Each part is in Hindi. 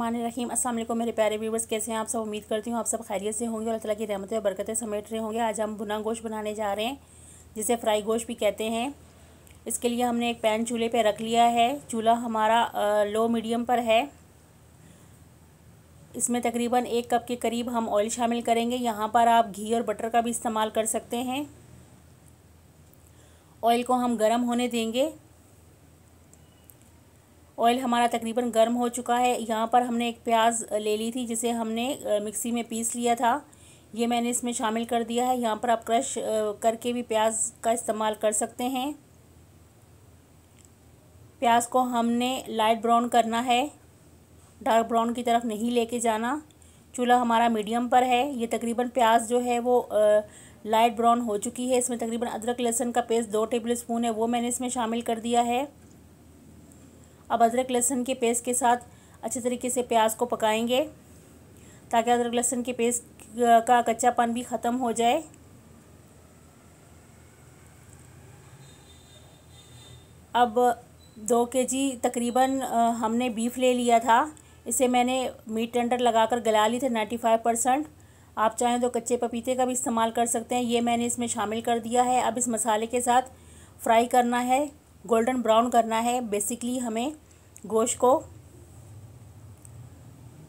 मान रहीम असल मेरे प्यारे व्यूवर्स कैसे हैं आप सब उम्मीद करती हूँ आप सब खैरियत से होंगे और अल्लाह की रहमतें और बरकतें समेट रहे होंगे आज हम भुना गोश्त बनाने जा रहे हैं जिसे फ्राई गोश्त भी कहते हैं इसके लिए हमने एक पैन चूल्हे पर रख लिया है चूल्हा हमारा आ, लो मीडियम पर है इसमें तकरीबन एक कप के करीब हम ऑयल शामिल करेंगे यहाँ पर आप घी और बटर का भी इस्तेमाल कर सकते हैं ऑयल को हम गर्म होने देंगे ऑयल हमारा तकरीबन गर्म हो चुका है यहाँ पर हमने एक प्याज ले ली थी जिसे हमने मिक्सी में पीस लिया था ये मैंने इसमें शामिल कर दिया है यहाँ पर आप क्रश करके भी प्याज का इस्तेमाल कर सकते हैं प्याज को हमने लाइट ब्राउन करना है डार्क ब्राउन की तरफ नहीं लेके जाना चूल्हा हमारा मीडियम पर है ये तकरीबन प्याज जो है वो लाइट ब्राउन हो चुकी है इसमें तकरीबन अदरक लहसुन का पेस्ट दो टेबल स्पून है वो मैंने इसमें शामिल कर दिया है अब अदरक लहसुन के पेस्ट के साथ अच्छे तरीके से प्याज को पकाएंगे ताकि अदरक लहसुन के पेस्ट का कच्चापन भी ख़त्म हो जाए अब दो के जी तकरीबन हमने बीफ ले लिया था इसे मैंने मीट टेंडर लगाकर गला ली थी नाइन्टी फाइव परसेंट आप चाहें तो कच्चे पपीते का भी इस्तेमाल कर सकते हैं ये मैंने इसमें शामिल कर दिया है अब इस मसाले के साथ फ्राई करना है गोल्डन ब्राउन करना है बेसिकली हमें गोश्त को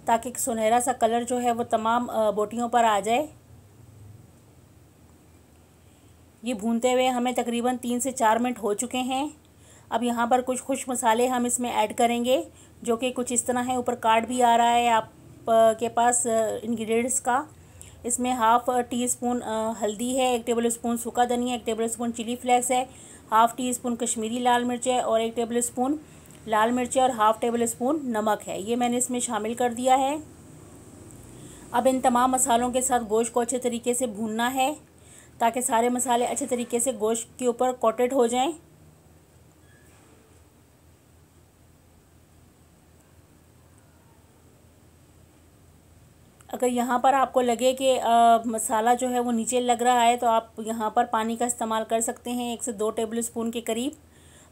ताकि सुनहरा सा कलर जो है वो तमाम बोटियों पर आ जाए ये भूनते हुए हमें तकरीबन तीन से चार मिनट हो चुके हैं अब यहाँ पर कुछ खुश मसाले हम इसमें ऐड करेंगे जो कि कुछ इस तरह है ऊपर कार्ड भी आ रहा है आप के पास इंग्रेडिएंट्स का इसमें हाफ टी स्पून हल्दी है एक टेबल स्पून सूखा धनिया एक टेबल स्पून चिली फ्लेक्स है हाफ टी स्पून कश्मीरी लाल मिर्च है और एक टेबल स्पून लाल मिर्च और हाफ टेबल स्पून नमक है ये मैंने इसमें शामिल कर दिया है अब इन तमाम मसालों के साथ गोश्त को अच्छे तरीके से भूनना है ताकि सारे मसाले अच्छे तरीके से गोश्त के ऊपर कोटेड हो जाएं अगर यहाँ पर आपको लगे कि मसाला जो है वो नीचे लग रहा है तो आप यहाँ पर पानी का इस्तेमाल कर सकते हैं एक से दो टेबल स्पून के करीब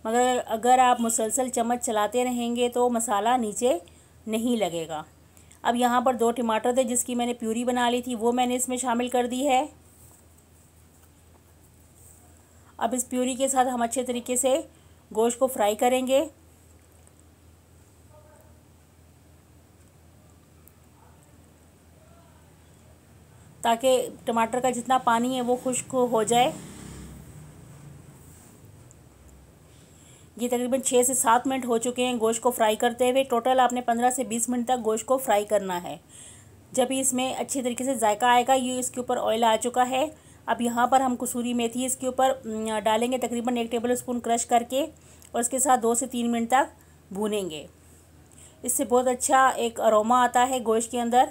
मगर अगर आप मुसलसल चम्मच चलाते रहेंगे तो मसाला नीचे नहीं लगेगा अब यहाँ पर दो टमाटर थे जिसकी मैंने प्यूरी बना ली थी वो मैंने इसमें शामिल कर दी है अब इस प्यूरी के साथ हम अच्छे तरीके से गोश्त को फ्राई करेंगे ताकि टमाटर का जितना पानी है वो खुश्क हो जाए ये तकरीबन छः से सात मिनट हो चुके हैं गोश्त को फ्राई करते हुए टोटल आपने पंद्रह से बीस मिनट तक गोश्त को फ्राई करना है जब इसमें अच्छे तरीके से जायका आएगा ये इसके ऊपर ऑयल आ चुका है अब यहाँ पर हम कसूरी मेथी इसके ऊपर डालेंगे तकरीबन एक टेबल स्पून क्रश करके और इसके साथ दो से तीन मिनट तक भूनेंगे इससे बहुत अच्छा एक अरोमा आता है गोश्त के अंदर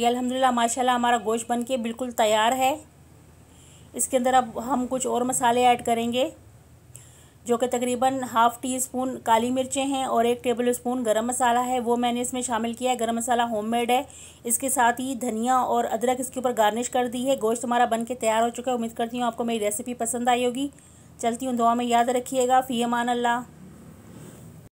ये अल्हम्दुलिल्लाह माशाल्लाह हमारा गोश्त बन के बिल्कुल तैयार है इसके अंदर अब हम कुछ और मसाले ऐड करेंगे जो कि तकरीबन हाफ़ टी स्पून काली मिर्चें हैं और एक टेबल स्पून गर्म मसाला है वो मैंने इसमें शामिल किया है गर्म मसाला होममेड है इसके साथ ही धनिया और अदरक इसके ऊपर गार्निश कर दी है गोश्त हमारा बन के तैयार हो चुका है उम्मीद करती हूँ आपको मेरी रेसिपी पसंद आई होगी चलती हूँ दुआ में याद रखिएगा फ़ी अमान अल्लाह